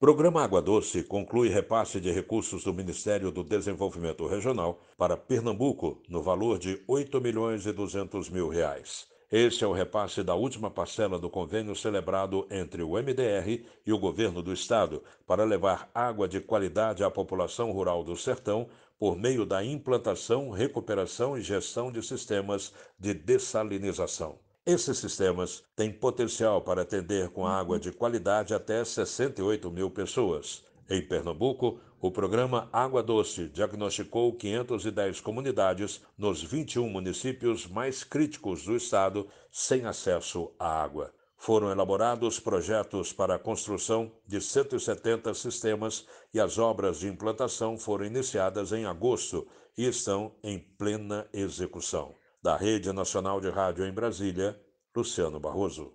Programa Água Doce conclui repasse de recursos do Ministério do Desenvolvimento Regional para Pernambuco no valor de 8 milhões e 200 mil reais. Esse é o repasse da última parcela do convênio celebrado entre o MDR e o governo do estado para levar água de qualidade à população rural do sertão por meio da implantação, recuperação e gestão de sistemas de dessalinização. Esses sistemas têm potencial para atender com água uhum. de qualidade até 68 mil pessoas. Em Pernambuco, o programa Água Doce diagnosticou 510 comunidades nos 21 municípios mais críticos do estado sem acesso à água. Foram elaborados projetos para a construção de 170 sistemas e as obras de implantação foram iniciadas em agosto e estão em plena execução. Da Rede Nacional de Rádio em Brasília, Luciano Barroso.